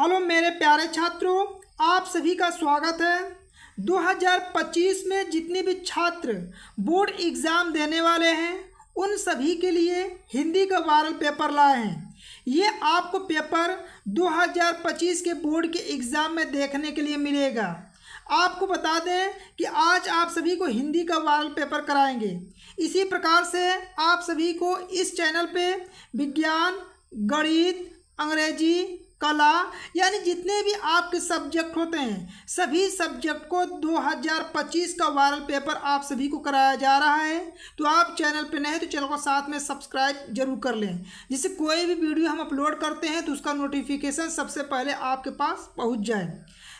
hello मेरे प्यारे छात्रों आप सभी का स्वागत है 2025 में जितने भी छात्र बोर्ड एग्ज़ाम देने वाले हैं उन सभी के लिए हिंदी का वायरल पेपर लाए हैं ये आपको पेपर 2025 के बोर्ड के एग्ज़ाम में देखने के लिए मिलेगा आपको बता दें कि आज आप सभी को हिंदी का वायरल पेपर कराएंगे इसी प्रकार से आप सभी को इस चैनल पे विज्ञान गणित अंग्रेजी कला यानी जितने भी आपके सब्जेक्ट होते हैं सभी सब्जेक्ट को 2025 का वायरल पेपर आप सभी को कराया जा रहा है तो आप चैनल पर नए तो चैनल को साथ में सब्सक्राइब जरूर कर लें जिससे कोई भी वीडियो हम अपलोड करते हैं तो उसका नोटिफिकेशन सबसे पहले आपके पास पहुँच जाए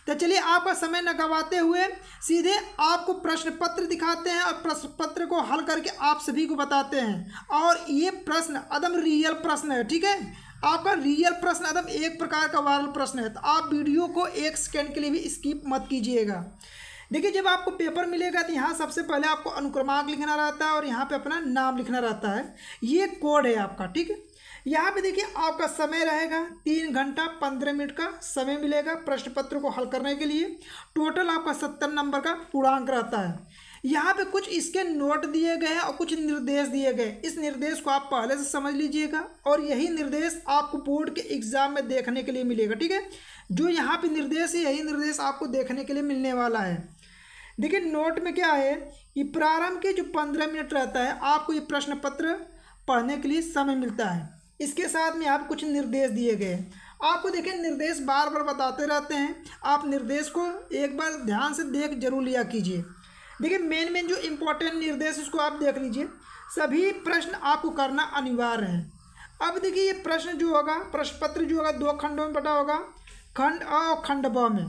तो चलिए आपका समय न गंवाते हुए सीधे आपको प्रश्न पत्र दिखाते हैं और प्रश्न पत्र को हल करके आप सभी को बताते हैं और ये प्रश्न अदम रियल प्रश्न है ठीक है आपका रियल प्रश्न एकदम एक प्रकार का वायरल प्रश्न है तो आप वीडियो को एक सेकेंड के लिए भी स्किप मत कीजिएगा देखिए जब आपको पेपर मिलेगा तो यहाँ सबसे पहले आपको अनुक्रमांक लिखना रहता है और यहाँ पे अपना नाम लिखना रहता है ये कोड है आपका ठीक है यहाँ पे देखिए आपका समय रहेगा तीन घंटा पंद्रह मिनट का समय मिलेगा प्रश्न पत्र को हल करने के लिए टोटल आपका सत्तर नंबर का पूर्णांक रहता है यहाँ पे कुछ इसके नोट दिए गए हैं और कुछ निर्देश दिए गए इस निर्देश को आप पहले से समझ लीजिएगा और यही निर्देश आपको बोर्ड के एग्जाम में देखने के लिए मिलेगा ठीक है जो यहाँ पे निर्देश है यही निर्देश आपको देखने के लिए मिलने वाला है देखिए नोट में क्या है कि प्रारंभ के जो पंद्रह मिनट रहता है आपको ये प्रश्न पत्र पढ़ने के लिए समय मिलता है इसके साथ में आप कुछ निर्देश दिए गए आपको देखें निर्देश बार बार बताते रहते हैं आप निर्देश को एक बार ध्यान से देख जरूर लिया कीजिए देखिए मेन मेन जो इम्पोर्टेंट निर्देश उसको आप देख लीजिए सभी प्रश्न आपको करना अनिवार्य है अब देखिए ये प्रश्न जो होगा प्रश्न पत्र जो होगा दो खंडों में बटा होगा खंड अ और खंड ब में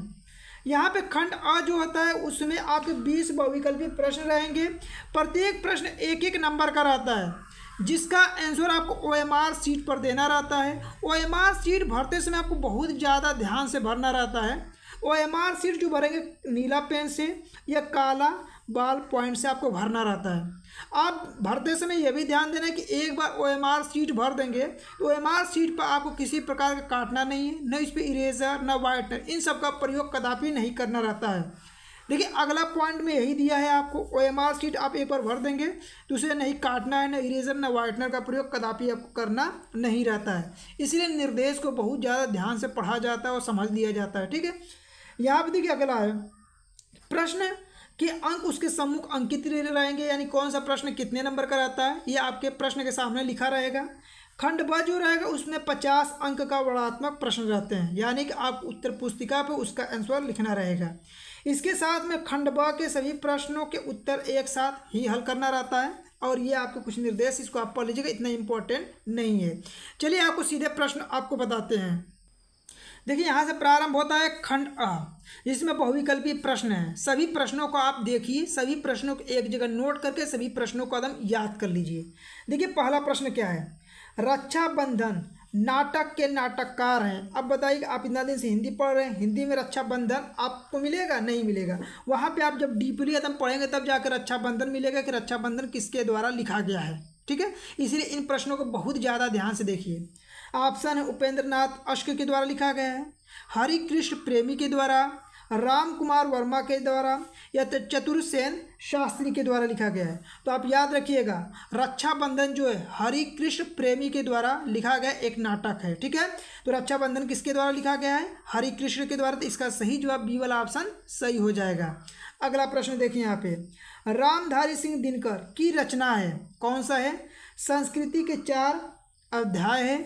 यहाँ पे खंड अ जो होता है उसमें आपके बीस बहुविकल्पी प्रश्न रहेंगे प्रत्येक प्रश्न एक एक नंबर का रहता है जिसका आंसर आपको ओ एम आर सीट पर देना रहता है ओ एम आर सीट भरते समय आपको बहुत ज़्यादा ध्यान से भरना रहता है ओ एम आर सीट जो भरेंगे नीला पेन से या काला बाल पॉइंट से आपको भरना रहता है आप भरते समय यह भी ध्यान देना कि एक बार ओ एम आर सीट भर देंगे तो ओ एम आर सीट पर आपको किसी प्रकार का काटना नहीं है न इस पर इरेजर न वाइटनर इन सब का प्रयोग कदापि नहीं करना रहता है देखिए अगला पॉइंट में यही दिया है आपको ओ एम आर सीट आप एक बार भर देंगे तो उसे नहीं काटना है न इरेजर न वाइटनर का प्रयोग कदापि आपको करना नहीं रहता है इसलिए निर्देश को बहुत ज़्यादा ध्यान से पढ़ा जाता है और समझ लिया जाता है ठीक है यहाँ पर देखिए अगला है प्रश्न कि अंक उसके सम्मुख अंकित रहेंगे यानी कौन सा प्रश्न कितने नंबर का रहता है ये आपके प्रश्न के सामने लिखा रहेगा खंड ब जो रहेगा उसमें पचास अंक का वर्णात्मक प्रश्न रहते हैं यानी कि आप उत्तर पुस्तिका पर उसका आंसर लिखना रहेगा इसके साथ में खंड ब के सभी प्रश्नों के उत्तर एक साथ ही हल करना रहता है और ये आपके कुछ निर्देश इसको आप पढ़ लीजिएगा इतना इम्पोर्टेंट नहीं है चलिए आपको सीधे प्रश्न आपको बताते हैं देखिए यहाँ से प्रारंभ होता है खंड अ जिसमें बहुविकल्पी प्रश्न है सभी प्रश्नों को आप देखिए सभी प्रश्नों को एक जगह नोट करके सभी प्रश्नों को एकदम याद कर लीजिए देखिए पहला प्रश्न क्या है रक्षाबंधन नाटक के नाटककार हैं अब बताइए आप इतना दिन से हिंदी पढ़ रहे हैं हिंदी में रक्षाबंधन आपको मिलेगा नहीं मिलेगा वहाँ पे आप जब डीपली एकदम पढ़ेंगे तब जाकर रक्षाबंधन मिलेगा कि रक्षाबंधन किसके द्वारा लिखा गया है ठीक है इसलिए इन प्रश्नों को बहुत ज़्यादा ध्यान से देखिए ऑप्शन है उपेंद्र नाथ अश्क के द्वारा लिखा गया है हरि कृष्ण प्रेमी के द्वारा राम कुमार वर्मा के द्वारा या तो चतुर्सेन शास्त्री के द्वारा लिखा गया है तो आप याद रखिएगा रक्षाबंधन जो है हरि कृष्ण प्रेमी के द्वारा लिखा गया एक नाटक है ठीक है तो रक्षाबंधन किसके द्वारा लिखा गया है हरि कृष्ण के द्वारा तो इसका सही जवाब बी वाला ऑप्शन सही हो जाएगा अगला प्रश्न देखिए यहाँ पे रामधारी सिंह दिनकर की रचना है कौन सा है संस्कृति के चार अध्याय है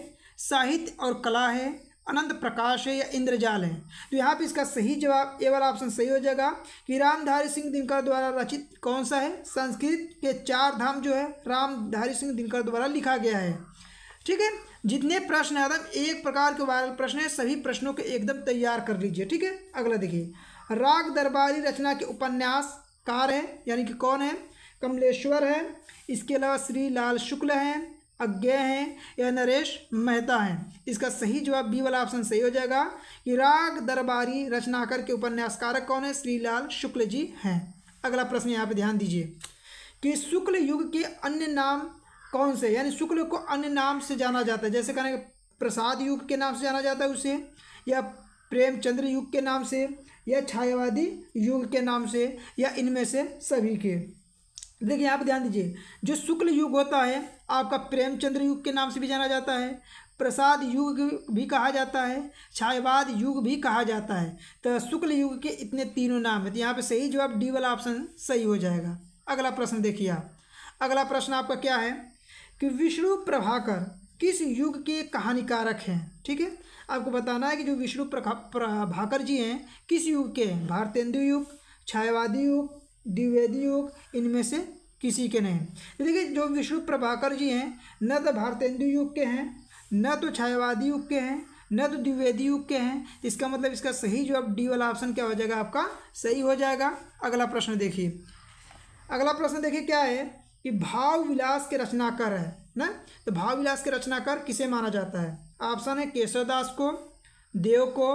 साहित्य और कला है अनंत प्रकाश है या इंद्रजाल है तो यहाँ पे इसका सही जवाब ए वाला ऑप्शन सही हो जाएगा कि रामधारी सिंह दिनकर द्वारा रचित कौन सा है संस्कृत के चार धाम जो है रामधारी सिंह दिनकर द्वारा लिखा गया है ठीक है जितने प्रश्न है एकदम एक प्रकार के वायरल प्रश्न है सभी प्रश्नों के एकदम तैयार कर लीजिए ठीक है अगला देखिए राग दरबारी रचना के उपन्यास कार है यानी कि कौन है कमलेश्वर है इसके अलावा श्री लाल शुक्ल हैं अज्ञा हैं या नरेश मेहता हैं इसका सही जवाब बी वाला ऑप्शन सही हो जाएगा कि राग दरबारी रचनाकर के उपन्यासकारक कौन है श्रीलाल शुक्ल जी हैं अगला प्रश्न यहाँ पर ध्यान दीजिए कि शुक्ल युग के अन्य नाम कौन से यानी शुक्ल को अन्य नाम से जाना जाता है जैसे कहने प्रसाद युग के नाम से जाना जाता है उसे या प्रेमचंद्र युग के नाम से या छायावादी युग के नाम से या इनमें से सभी के देखिए आप ध्यान दीजिए जो शुक्ल युग होता है आपका प्रेमचंद्र युग के नाम से भी जाना जाता है प्रसाद युग भी कहा जाता है छायावाद युग भी कहा जाता है तो शुक्ल युग के इतने तीनों नाम है तो यहाँ पे सही जवाब डी वाला ऑप्शन सही हो जाएगा अगला प्रश्न देखिए आप अगला प्रश्न आपका क्या है कि विष्णु प्रभाकर किस युग के कहानीकारक हैं ठीक है आपको बताना है कि जो विष्णु प्रभाकर जी हैं किस युग के हैं भारतेंदु युग छायावादी युग द्विवेदी युग इनमें से किसी के नहीं देखिए जो विष्णु प्रभाकर जी हैं न तो भारतेंदु युग के हैं न तो छायावादी युग के हैं न तो द्विवेदी युग के हैं इसका मतलब इसका सही जो अब डी वाला ऑप्शन क्या हो जाएगा आपका सही हो जाएगा अगला प्रश्न देखिए अगला प्रश्न देखिए क्या है कि भाव विलास के रचनाकार है ना तो भाव विलास के रचनाकार किसे माना जाता है ऑप्शन है केशवदास को देव को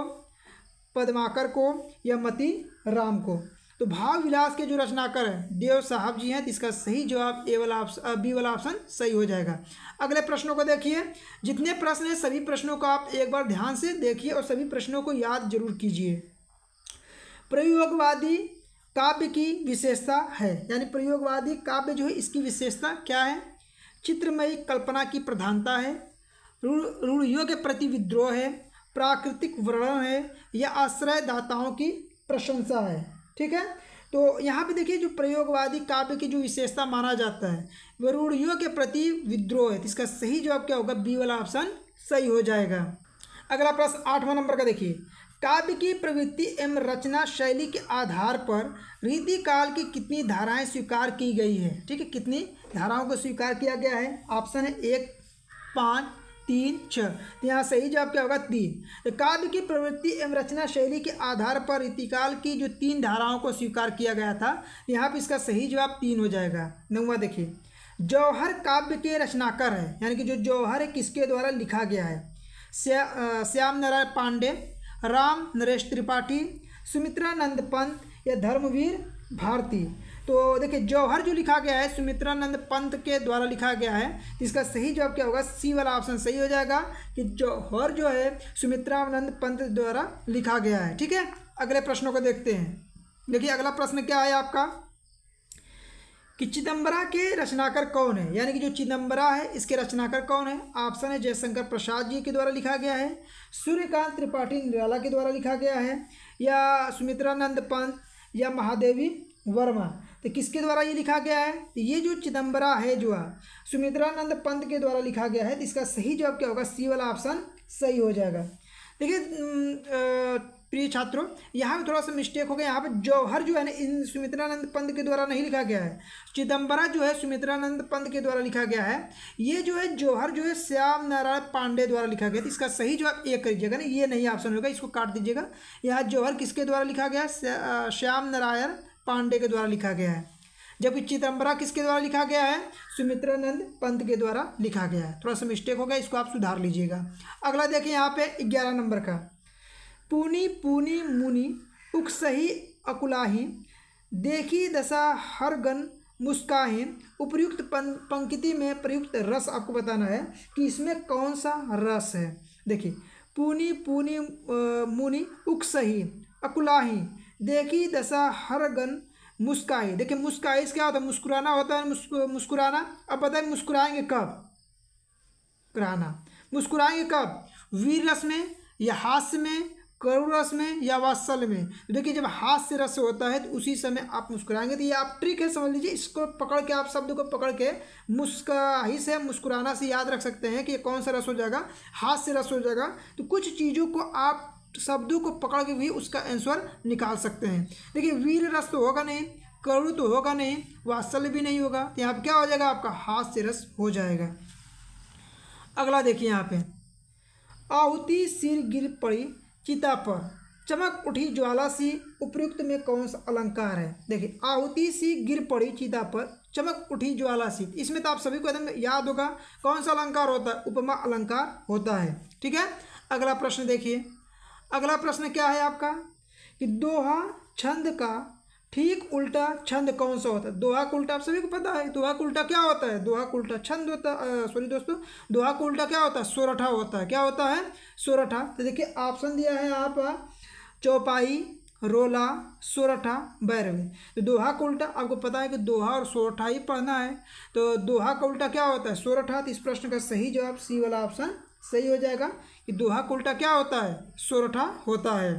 पद्माकर को या मती राम को तो भाव विलास के जो रचनाकार हैं देव साहब जी हैं तो इसका सही जवाब ए वाला ऑप्शन बी वाला ऑप्शन सही हो जाएगा अगले प्रश्नों को देखिए जितने प्रश्न हैं सभी प्रश्नों को आप एक बार ध्यान से देखिए और सभी प्रश्नों को याद जरूर कीजिए प्रयोगवादी काव्य की विशेषता है यानी प्रयोगवादी काव्य जो है इसकी विशेषता क्या है चित्रमयी कल्पना की प्रधानता है रूढ़ियों के प्रति विद्रोह है प्राकृतिक वर्णन है या आश्रयदाताओं की प्रशंसा है ठीक है तो यहाँ पे देखिए जो प्रयोगवादी काव्य की जो विशेषता माना जाता है वह रूढ़ियों के प्रति विद्रोह है इसका सही जवाब क्या होगा बी वाला ऑप्शन सही हो जाएगा अगला प्रश्न आठवां नंबर का देखिए काव्य की प्रवृत्ति एवं रचना शैली के आधार पर रीति काल की कितनी धाराएं स्वीकार की गई है ठीक है कितनी धाराओं को स्वीकार किया गया है ऑप्शन है एक पाँच तीन छः तो यहाँ सही जवाब क्या होगा तीन तो काव्य की प्रवृत्ति एवं रचना शैली के आधार पर रीतिकाल की जो तीन धाराओं को स्वीकार किया गया था यहाँ पर इसका सही जवाब तीन हो जाएगा नौवा देखिए जौहर काव्य के रचनाकार है यानी कि जो जौहर किसके द्वारा लिखा गया है श्या, श्याम नारायण पांडे राम नरेश त्रिपाठी सुमित्रा नंद पंत या धर्मवीर भारती तो देखिए जौहर जो लिखा गया है सुमित्रानंद पंत के द्वारा लिखा गया है इसका सही जवाब क्या होगा सी वाला ऑप्शन सही हो जाएगा कि जौहर जो है सुमित्रानंद पंत द्वारा लिखा गया है ठीक है अगले प्रश्नों को देखते हैं देखिए अगला प्रश्न क्या है आपका कि चिदम्बरा के रचनाकार कौन है यानी कि जो चिदम्बरा है इसके रचनाकार कौन है ऑप्शन है जयशंकर प्रसाद जी के द्वारा लिखा गया है सूर्यकांत त्रिपाठी निराला के द्वारा लिखा गया है या सुमित्रानंद पंत या महादेवी वर्मा तो किसके द्वारा ये लिखा गया है तो ये जो चिदम्बरा है जो है सुमित्रानंद पंत के द्वारा लिखा गया है तो इसका सही जवाब क्या होगा सी वाला ऑप्शन सही हो जाएगा देखिए प्रिय छात्रों यहाँ पर थोड़ा सा मिस्टेक हो गया यहाँ पर जौहर जो है ना इन सुमित्रानंद पंत के द्वारा नहीं लिखा गया है चिदम्बरा जो है सुमित्रानंद पंत के द्वारा लिखा गया है ये जो है जौहर जो है श्याम नारायण पांडे द्वारा लिखा गया था इसका सही जवाब ए करिएगा ना ये नहीं ऑप्शन होगा इसको काट दीजिएगा यहाँ जौहर किसके द्वारा लिखा गया है श्याम नारायण पांडे के द्वारा लिखा गया है जबकि चिदम्बरा किसके द्वारा लिखा गया है सुमित्रानंद पंत के द्वारा लिखा गया है थोड़ा सा मिस्टेक हो गया इसको आप सुधार लीजिएगा अगला देखें यहाँ पे ग्यारह नंबर का पुनी पुनि मुनि उकसही अकुलाही देखी दशा हर गन मुस्काहीन उपयुक्त पंक्ति में प्रयुक्त रस आपको बताना है कि इसमें कौन सा रस है देखिए पुनी पुनी मुनि उकसही अकुलाही देखी दशा हर गन मुस्काई देखिए इस क्या होता है मुस्कुराना होता है मुस्कुराना अब बताए मुस्कुराएंगे कब कराना मुस्कुराएंगे कब वीर रस में या हास्य में करुण रस में या वात्सल में देखिए जब हाथ से रस होता है तो उसी समय आप मुस्कुराएंगे तो ये आप ट्रिक है समझ लीजिए इसको पकड़ के आप शब्द को पकड़ के ही से मुस्कुराना से याद रख सकते हैं कि कौन सा रस हो जाएगा हाथ से रस हो जाएगा तो कुछ चीज़ों को आप शब्दों को पकड़ के भी उसका आंसर निकाल सकते हैं देखिए वीर रस तो होगा नहीं करुण तो होगा नहीं वात्सल भी नहीं होगा तो यहाँ पर क्या हो जाएगा आपका हाथ से रस हो जाएगा अगला देखिए यहाँ पे आहुति सिर गिर पड़ी चिता पर चमक उठी ज्वाला सी उपयुक्त में कौन सा अलंकार है देखिए आहुति सी गिर पड़ी चिता पर चमक उठी ज्वाला सी इसमें तो आप सभी को एकदम याद होगा कौन सा अलंकार होता है उपमा अलंकार होता है ठीक है अगला प्रश्न देखिए अगला प्रश्न क्या है आपका कि दोहा छंद का ठीक उल्टा छंद कौन सा होता है दोहा का उल्टा आप सभी को पता है दोहा का उल्टा क्या होता है दोहा का उल्टा छंद होता है सॉरी दोस्तों दोहा का उल्टा क्या होता है सोरठा होता है क्या होता है सोरठा तो देखिए ऑप्शन दिया है आप चौपाई रोला सोरठा बैरवी तो दोहा का उल्टा आपको पता है कि दोहा और सोरठा ही पढ़ना है तो दोहा का उल्टा क्या होता है सोरठा तो इस प्रश्न का सही जवाब सी वाला ऑप्शन सही हो जाएगा कि दोहा का उल्टा क्या होता है सोरठा होता है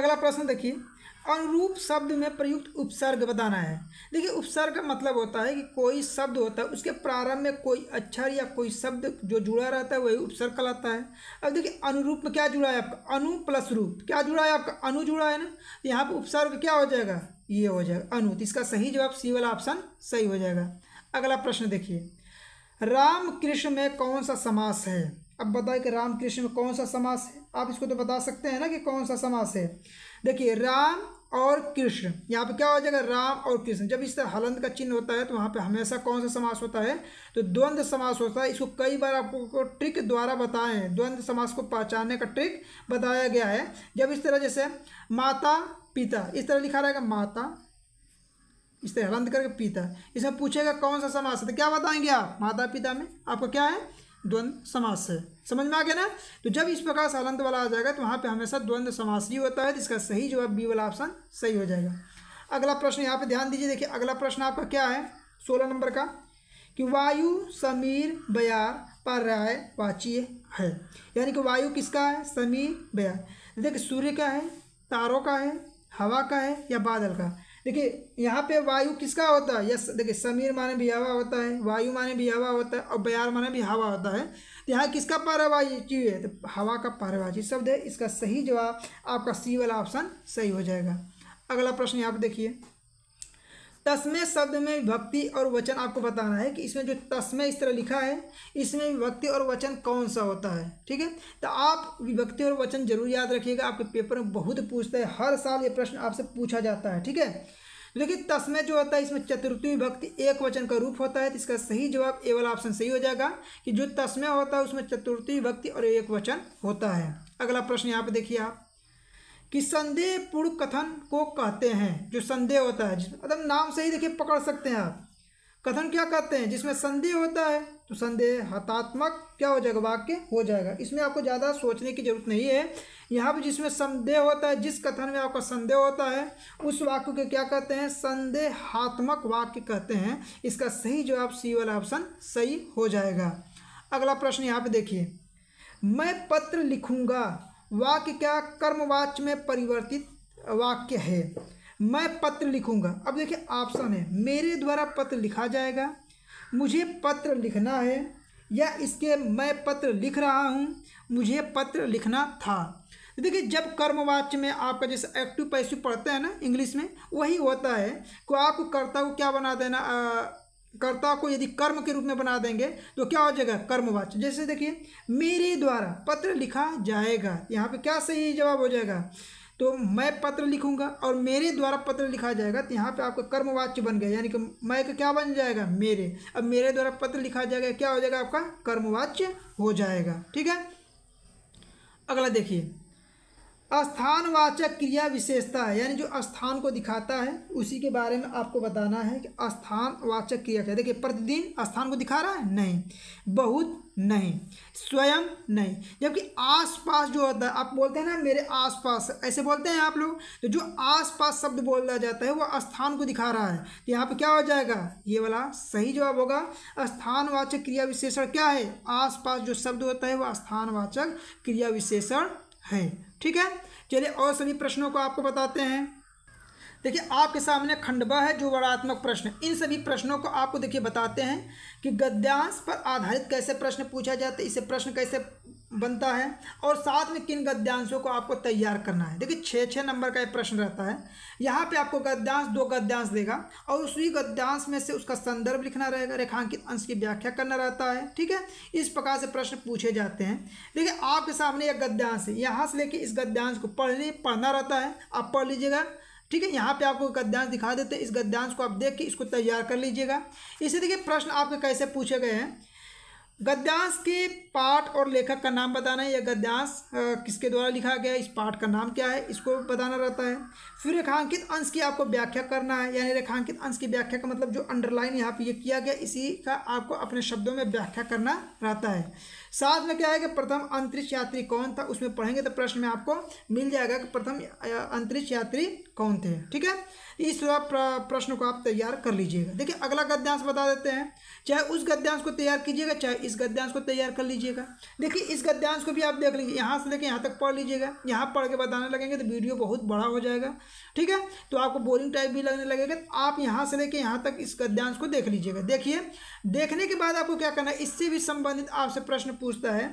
अगला प्रश्न देखिए अनुरूप शब्द में प्रयुक्त उपसर्ग बताना है देखिए उपसर्ग का मतलब होता है कि कोई शब्द होता है उसके प्रारंभ में कोई अक्षर या कोई शब्द जो जुड़ा रहता है वही उपसर्ग कहलाता है अब देखिए अनुरूप में क्या जुड़ा है आपका अनु प्लस रूप क्या जुड़ा है आपका अनु जुड़ा है ना तो यहाँ पर उपसर्ग क्या हो जाएगा ये हो जाएगा अनु तो इसका सही जवाब सी वाला ऑप्शन सही हो जाएगा अगला प्रश्न देखिए राम कृष्ण में कौन सा समास है अब बताए कि राम कृष्ण में कौन सा समास है आप इसको तो बता सकते हैं ना कि कौन सा समास है देखिए राम और कृष्ण यहाँ पे क्या हो जाएगा राम और कृष्ण जब इस तरह हलंद का चिन्ह होता है तो वहाँ पे हमेशा कौन सा समास होता है तो द्वंद्व समास होता है इसको कई बार आपको ट्रिक द्वारा बताए हैं द्वंद्व समास को पहचानने का ट्रिक बताया गया है जब इस तरह जैसे माता पिता इस तरह लिखा रहेगा माता इस तरह हलंत करके पिता इसमें पूछेगा कौन सा समास है तो क्या बताएंगे आप माता पिता में आपका क्या है द्वंद्व समास है समझ में आ गया ना तो जब इस प्रकार से अलंत वाला आ जाएगा तो वहाँ पे हमेशा द्वंद्व समास ही होता है जिसका सही जवाब बी वाला ऑप्शन सही हो जाएगा अगला प्रश्न यहाँ पे ध्यान दीजिए देखिए अगला प्रश्न आपका क्या है सोलह नंबर का कि वायु समीर बयार पर्याय वाचीय है यानी कि वायु किसका है समीर बयार देखिए सूर्य का है तारों का है हवा का है या बादल का है देखिए यहाँ पे वायु किसका होता है यस देखिए समीर माने भी हवा होता है वायु माने भी हवा होता है और बयार माने भी हवा होता है तो यहाँ किसका पारावाची है तो हवा का पारावाची शब्द है इसका सही जवाब आपका सी वाला ऑप्शन सही हो जाएगा अगला प्रश्न यहाँ पर देखिए तस्मय शब्द में विभक्ति और वचन आपको बताना है कि इसमें जो तस्मय इस तरह लिखा है इसमें विभक्ति और वचन कौन सा होता है ठीक है तो आप विभक्ति और वचन जरूर याद रखिएगा आपके पेपर में बहुत पूछते हैं हर साल ये प्रश्न आपसे पूछा जाता है ठीक है लेकिन तस्मय जो होता है इसमें चतुर्थी विभक्ति एक वचन का रूप होता है तो इसका सही जवाब ए वाला ऑप्शन सही हो जाएगा कि जो तस्मय होता है उसमें चतुर्थी विभक्ति और एक वचन होता है अगला प्रश्न यहाँ पर देखिए आप कि संदेह पूर्ण कथन को कहते हैं जो संदेह होता है जिसमें नाम से ही देखिए पकड़ सकते हैं आप कथन क्या कहते हैं जिसमें संदेह होता है तो संदेह हतात्मक क्या हो जाएगा वाक्य हो जाएगा इसमें आपको ज़्यादा सोचने की जरूरत नहीं है यहाँ पर जिसमें संदेह होता है जिस कथन में आपका संदेह होता है उस वाक्य को क्या कहते हैं संदेहात्मक वाक्य कहते हैं इसका सही जवाब सी वाला ऑप्शन सही हो जाएगा अगला प्रश्न यहाँ पर देखिए मैं पत्र लिखूँगा वाक्य क्या कर्मवाच में परिवर्तित वाक्य है मैं पत्र लिखूंगा अब देखिए ऑप्शन है मेरे द्वारा पत्र लिखा जाएगा मुझे पत्र लिखना है या इसके मैं पत्र लिख रहा हूँ मुझे पत्र लिखना था देखिए जब कर्मवाच में आपका जैसे एक्टिव पैसिव पढ़ते हैं ना इंग्लिश में वही होता है को आपको कर्ता को क्या बना देना आ, कर्ता को यदि कर्म के रूप में बना देंगे तो क्या हो जाएगा कर्मवाच जैसे देखिए मेरे द्वारा पत्र लिखा जाएगा यहाँ पे क्या सही जवाब हो जाएगा तो मैं पत्र लिखूंगा और मेरे द्वारा पत्र लिखा जाएगा तो यहाँ पे आपका कर्मवाच्य बन गया यानी कि मैं क्या बन जाएगा मेरे अब मेरे द्वारा पत्र लिखा जाएगा क्या हो जाएगा आपका कर्मवाच्य हो जाएगा ठीक है अगला देखिए स्थानवाचक क्रिया विशेषता है यानी जो स्थान को दिखाता है उसी के बारे में आपको बताना है कि स्थानवाचक क्रिया क्या देखिए प्रतिदिन स्थान को दिखा रहा है नहीं बहुत नहीं स्वयं नहीं जबकि आसपास जो होता है आप बोलते हैं ना मेरे आसपास ऐसे बोलते हैं आप लोग तो जो आसपास शब्द बोला जाता है वो स्थान को दिखा रहा है तो यहाँ पर क्या हो जाएगा ये वाला सही जवाब होगा स्थानवाचक क्रिया विशेषण क्या है आसपास जो शब्द होता है वह स्थानवाचक क्रिया विशेषण है ठीक है चलिए और सभी प्रश्नों को आपको बताते हैं देखिए आपके सामने खंडवा है जो वर्णात्मक प्रश्न इन सभी प्रश्नों को आपको देखिए बताते हैं कि गद्यांश पर आधारित कैसे प्रश्न पूछा जाता है इसे प्रश्न कैसे बनता है और साथ में किन गद्यांशों को आपको तैयार करना है देखिए छः छः नंबर का एक प्रश्न रहता है यहाँ पे आपको गद्यांश दो गद्यांश देगा और उसी गद्यांश में से उसका संदर्भ लिखना रहेगा रेखांकित अंश की व्याख्या करना रहता है ठीक है इस प्रकार से प्रश्न पूछे जाते हैं देखिए आपके सामने एक गद्यांश है यहाँ से लेके इस गद्यांश को पढ़ने पढ़ना रहता है आप पढ़ लीजिएगा ठीक है यहाँ पे आपको गद्यांश दिखा देते हैं इस गद्यांश को आप देख के इसको तैयार कर लीजिएगा इसे देखिए प्रश्न आपके कैसे पूछे गए हैं गद्यांश के पाठ और लेखक का नाम बताना है यह गद्यांश किसके द्वारा लिखा गया है इस पाठ का नाम क्या है इसको बताना रहता है फिर रेखांकित अंश की आपको व्याख्या करना है यानी रेखांकित अंश की व्याख्या का मतलब जो अंडरलाइन यहाँ पे ये किया गया इसी का आपको अपने शब्दों में व्याख्या करना रहता है साथ में क्या है कि प्रथम अंतरिक्ष यात्री कौन था उसमें पढ़ेंगे तो प्रश्न में आपको मिल जाएगा कि प्रथम अंतरिक्ष यात्री कौन थे ठीक है इस प्रश्न को आप तैयार कर लीजिएगा देखिए अगला गद्यांश बता देते हैं चाहे उस गद्यांश को तैयार कीजिएगा चाहे इस गद्यांश को तैयार कर लीजिए लीजिएगा देखिए इस गद्यांश को भी आप देख लीजिए यहाँ से लेकर यहाँ तक पढ़ लीजिएगा यहाँ पढ़ के बताने लगेंगे तो वीडियो बहुत बड़ा हो जाएगा ठीक है तो आपको बोरिंग टाइप भी लगने लगेगा तो आप यहाँ से लेकर यहाँ तक इस गद्यांश को देख लीजिएगा देखिए देखने के बाद आपको क्या करना है इससे भी संबंधित आपसे प्रश्न पूछता है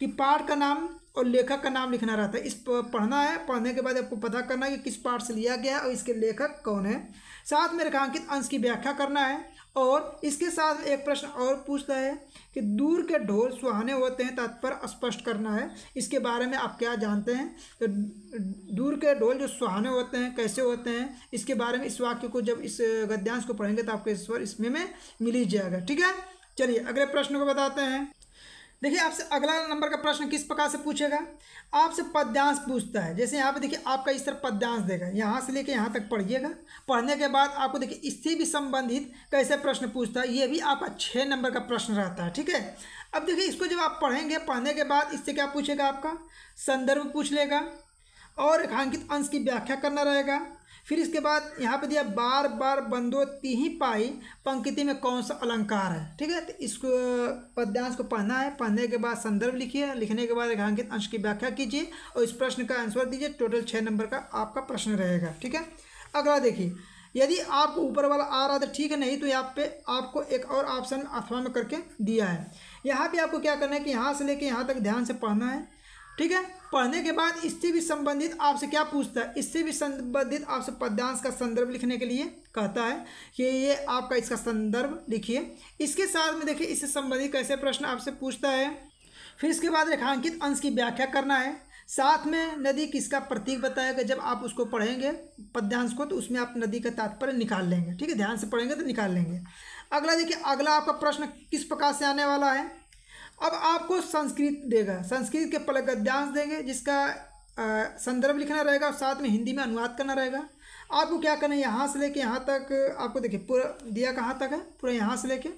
कि पाठ का नाम और लेखक का नाम लिखना रहता है इस पढ़ना है पढ़ने के बाद आपको पता करना है कि किस पाठ से लिया गया है और इसके लेखक कौन है साथ में रेखांकित अंश की व्याख्या करना है और इसके साथ एक प्रश्न और पूछता है कि दूर के ढोल सुहाने होते हैं तात्पर्य स्पष्ट करना है इसके बारे में आप क्या जानते हैं तो दूर के ढोल जो सुहाने होते हैं कैसे होते हैं इसके बारे में इस वाक्य को जब इस गद्यांश को पढ़ेंगे तो आपको ईश्वर इसमें में मिल ही जाएगा ठीक है चलिए अगले प्रश्न को बताते हैं देखिए आपसे अगला नंबर का प्रश्न किस प्रकार से पूछेगा आपसे पद्यांश पूछता है जैसे यहाँ पे देखिए आपका इस तरह पद्यांश देगा यहाँ से लेके यहाँ तक पढ़िएगा पढ़ने के बाद आपको देखिए इससे भी संबंधित कैसे प्रश्न पूछता है ये भी आपका छः नंबर का प्रश्न रहता है ठीक है अब देखिए इसको जब आप पढ़ेंगे पढ़ने के बाद इससे क्या पूछेगा आपका संदर्भ पूछ लेगा और रेखांकित अंश की व्याख्या करना रहेगा फिर इसके बाद यहाँ पे दिया बार बार बंदो ती पाई पंक्ति में कौन सा अलंकार है ठीक है तो इसको पद्यांश को पढ़ना है पढ़ने के बाद संदर्भ लिखिए लिखने के बाद रेखांकित अंश की व्याख्या कीजिए और इस प्रश्न का आंसर दीजिए टोटल छः नंबर का आपका प्रश्न रहेगा ठीक है अगला देखिए यदि आपको ऊपर वाला आ रहा था तो ठीक है नहीं तो यहाँ पे आपको एक और ऑप्शन अथवा में करके दिया है यहाँ पे आपको क्या करना है कि यहाँ से लेके यहाँ तक ध्यान से पढ़ना है ठीक है पढ़ने के बाद इससे भी संबंधित आपसे क्या पूछता है इससे भी संबंधित आपसे पद्यांश का संदर्भ लिखने के लिए कहता है कि ये आपका इसका संदर्भ लिखिए इसके साथ में देखिए इससे संबंधित कैसे प्रश्न आपसे पूछता है फिर इसके बाद रेखांकित अंश की व्याख्या करना है साथ में नदी किसका प्रतीक बताएगा जब आप उसको पढ़ेंगे पद्यांश को तो उसमें आप नदी का तात्पर्य निकाल लेंगे ठीक है ध्यान से पढ़ेंगे तो निकाल लेंगे अगला देखिए अगला आपका प्रश्न किस प्रकार से आने वाला है अब आपको संस्कृत देगा संस्कृत के पल गद्यांश देंगे जिसका संदर्भ लिखना रहेगा और साथ में हिंदी में अनुवाद करना रहेगा आपको क्या करना है यहाँ से लेके यहाँ तक आपको देखिए पूरा दिया कहाँ तक है पूरा यहाँ से लेके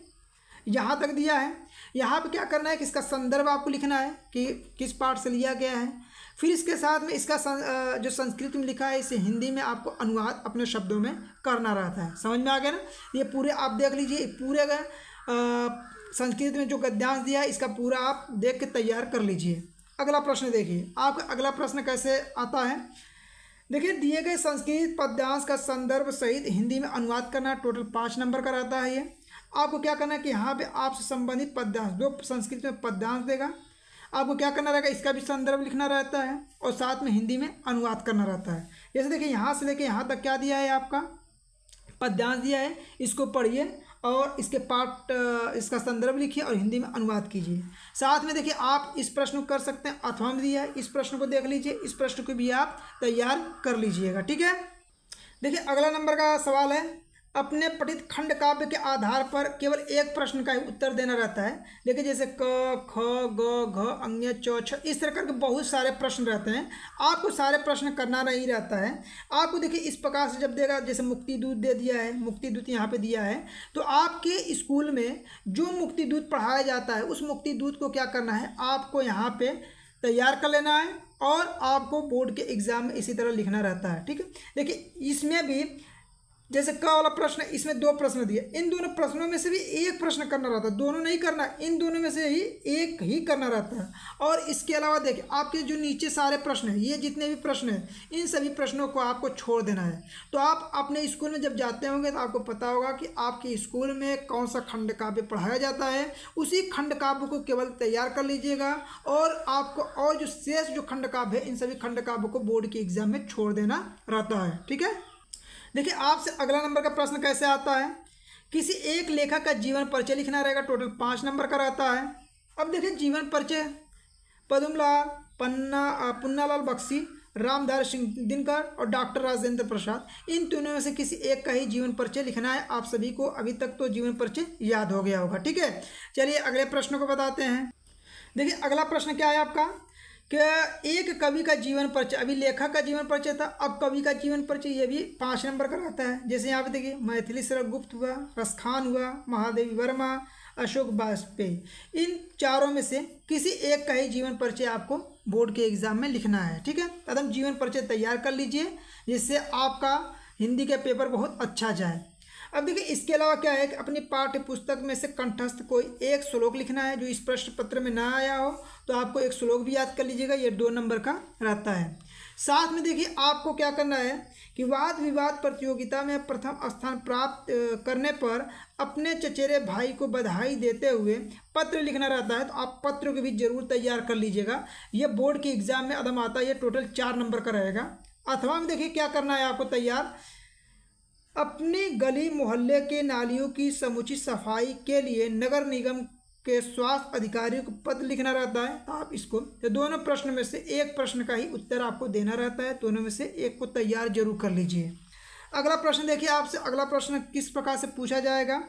यहाँ तक दिया है यहाँ पे क्या करना है कि इसका संदर्भ आपको लिखना है कि किस पार्ट से लिया गया है फिर इसके साथ में इसका सं, जो संस्कृत में लिखा है इसे हिंदी में आपको अनुवाद अपने शब्दों में करना रहता है समझ में आ गया ना ये पूरे आप देख लीजिए पूरे संस्कृत में जो गद्यांश दिया है इसका पूरा आप देख के तैयार कर लीजिए अगला प्रश्न देखिए आपका अगला प्रश्न कैसे आता है देखिए दिए गए संस्कृत पद्यांश का संदर्भ सहित हिंदी में अनुवाद करना टोटल पाँच नंबर का रहता है ये आपको क्या करना है कि यहाँ पे आपसे संबंधित पद्यांश जो संस्कृत में पद्यांश देगा आपको क्या करना रहेगा इसका भी संदर्भ लिखना रहता है और साथ में हिंदी में अनुवाद करना रहता है जैसे देखिए यहाँ से लेके यहाँ तक क्या दिया है आपका पद्यांश दिया है इसको पढ़िए और इसके पाठ इसका संदर्भ लिखिए और हिंदी में अनुवाद कीजिए साथ में देखिए आप इस प्रश्न को कर सकते हैं अथवा में है इस प्रश्न को देख लीजिए इस प्रश्न को भी आप तैयार कर लीजिएगा ठीक है देखिए अगला नंबर का सवाल है अपने पठित खंड काव्य के आधार पर केवल एक प्रश्न का ही उत्तर देना रहता है लेकिन जैसे क ख ग घ अंग च छ इस तरह करके बहुत सारे प्रश्न रहते हैं आपको सारे प्रश्न करना नहीं रहता है आपको देखिए इस प्रकार से जब देगा जैसे मुक्ति दूत दे दिया है मुक्ति दूत यहाँ पे दिया है तो आपके स्कूल में जो मुक्ति दूत पढ़ाया जाता है उस मुक्ति दूत को क्या करना है आपको यहाँ पर तैयार कर लेना है और आपको बोर्ड के एग्ज़ाम में इसी तरह लिखना रहता है ठीक है देखिए इसमें भी जैसे क वाला प्रश्न इसमें दो प्रश्न दिए इन दोनों प्रश्नों में से भी एक प्रश्न करना रहता है दोनों नहीं करना इन दोनों में से ही एक ही करना रहता है और इसके अलावा देखिए आपके जो नीचे सारे प्रश्न हैं ये जितने भी प्रश्न हैं इन सभी प्रश्नों को आपको छोड़ देना है तो आप अपने स्कूल में जब जाते होंगे तो आपको पता होगा कि आपके स्कूल में कौन सा खंड काव्य पढ़ाया जाता है उसी खंड काव्य को केवल तैयार कर लीजिएगा और आपको और जो शेष जो खंड काव्य है इन सभी खंड काव्य को बोर्ड के एग्जाम में छोड़ देना रहता है ठीक है देखिए आपसे अगला नंबर का प्रश्न कैसे आता है किसी एक लेखक का जीवन परिचय लिखना रहेगा टोटल पाँच नंबर का रहता है अब देखिए जीवन परिचय पदुमलाल पन्ना पुन्नालाल बख्शी रामधार सिंह दिनकर और डॉक्टर राजेंद्र प्रसाद इन तीनों में से किसी एक का ही जीवन परिचय लिखना है आप सभी को अभी तक तो जीवन परिचय याद हो गया होगा ठीक है चलिए अगले प्रश्न को बताते हैं देखिए अगला प्रश्न क्या है आपका कि एक कवि का जीवन परिचय अभी लेखक का जीवन परिचय था अब कवि का जीवन परिचय ये भी पाँच नंबर का रहता है जैसे यहाँ पे देखिए मैथिली सर गुप्त हुआ रसखान हुआ महादेवी वर्मा अशोक वाजपेयी इन चारों में से किसी एक का ही जीवन परिचय आपको बोर्ड के एग्ज़ाम में लिखना है ठीक है एकदम जीवन परिचय तैयार कर लीजिए जिससे आपका हिंदी का पेपर बहुत अच्छा जाए अब देखिए इसके अलावा क्या है कि अपनी पाठ्य पुस्तक में से कंठस्थ कोई एक श्लोक लिखना है जो इस प्रश्न पत्र में ना आया हो तो आपको एक श्लोक भी याद कर लीजिएगा ये दो नंबर का रहता है साथ में देखिए आपको क्या करना है कि वाद विवाद प्रतियोगिता में प्रथम स्थान प्राप्त करने पर अपने चचेरे भाई को बधाई देते हुए पत्र लिखना रहता है तो आप पत्र को भी जरूर तैयार कर लीजिएगा ये बोर्ड के एग्जाम में अदम आता है ये टोटल चार नंबर का रहेगा अथवा में देखिए क्या करना है आपको तैयार अपने गली मोहल्ले के नालियों की समुचित सफाई के लिए नगर निगम के स्वास्थ्य अधिकारियों को पद लिखना रहता है आप इसको तो दोनों प्रश्न में से एक प्रश्न का ही उत्तर आपको देना रहता है दोनों में से एक को तैयार जरूर कर लीजिए अगला प्रश्न देखिए आपसे अगला प्रश्न किस प्रकार से पूछा जाएगा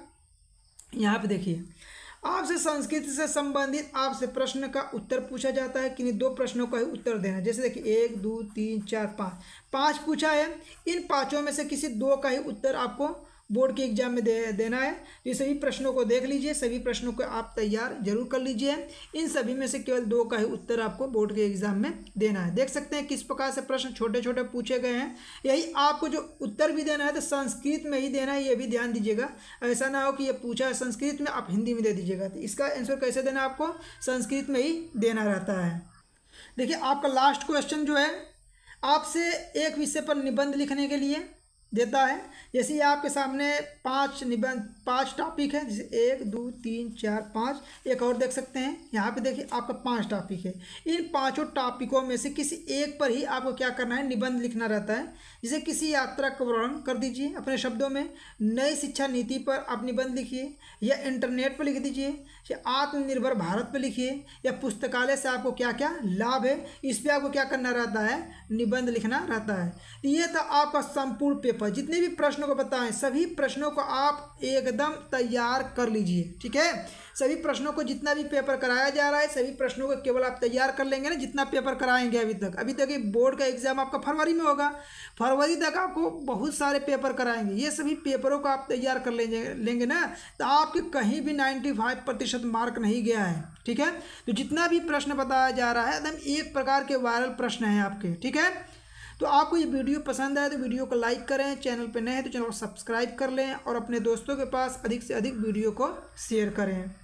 यहाँ पर देखिए आपसे संस्कृत से संबंधित आपसे प्रश्न का उत्तर पूछा जाता है किन्हीं दो प्रश्नों का ही उत्तर देना जैसे देखिए एक दो तीन चार पाँच पाँच पूछा है इन पाँचों में से किसी दो का ही उत्तर आपको बोर्ड के एग्जाम में दे, देना है ये सभी प्रश्नों को देख लीजिए सभी प्रश्नों को आप तैयार जरूर कर लीजिए इन सभी में से केवल दो का ही उत्तर आपको बोर्ड के एग्जाम में देना है देख सकते हैं किस प्रकार से प्रश्न छोटे छोटे पूछे गए हैं यही आपको जो उत्तर भी देना है तो संस्कृत में ही देना है ये भी ध्यान दीजिएगा ऐसा ना हो कि ये पूछा है संस्कृत में आप हिंदी में दे दीजिएगा तो इसका आंसर कैसे देना आपको संस्कृत में ही देना रहता है देखिए आपका लास्ट क्वेश्चन जो है आपसे एक विषय पर निबंध लिखने के लिए देता है जैसे ये आपके सामने पांच निबंध पांच टॉपिक हैं जैसे एक दो तीन चार पाँच एक और देख सकते हैं यहाँ पे देखिए आपका पांच टॉपिक है इन पांचों टॉपिकों में से किसी एक पर ही आपको क्या करना है निबंध लिखना रहता है जैसे किसी यात्रा का वर्णन कर दीजिए अपने शब्दों में नई शिक्षा नीति पर आप निबंध लिखिए या इंटरनेट पर लिख दीजिए कि आत्मनिर्भर भारत पर लिखिए या पुस्तकालय से आपको क्या क्या लाभ है इस पर आपको क्या करना रहता है निबंध लिखना रहता है ये था आपका संपूर्ण पेपर जितने भी प्रश्नों को बताएं सभी प्रश्नों को आप एकदम तैयार कर लीजिए ठीक है सभी प्रश्नों को जितना भी पेपर कराया जा रहा है सभी प्रश्नों को केवल आप तैयार कर लेंगे ना जितना पेपर कराएंगे अभी तक अभी तक ये बोर्ड का एग्ज़ाम आपका फरवरी में होगा फरवरी तक आपको बहुत सारे पेपर कराएंगे ये सभी पेपरों को आप तैयार कर लेंगे लेंगे ना तो आपके कहीं भी नाइन्टी फाइव प्रतिशत मार्क नहीं गया है ठीक है तो जितना भी प्रश्न बताया जा रहा है एकदम एक प्रकार के वायरल प्रश्न हैं आपके ठीक है तो आपको ये वीडियो पसंद आए तो वीडियो को लाइक करें चैनल पर नए हैं तो चैनल को सब्सक्राइब कर लें और अपने दोस्तों के पास अधिक से अधिक वीडियो को शेयर करें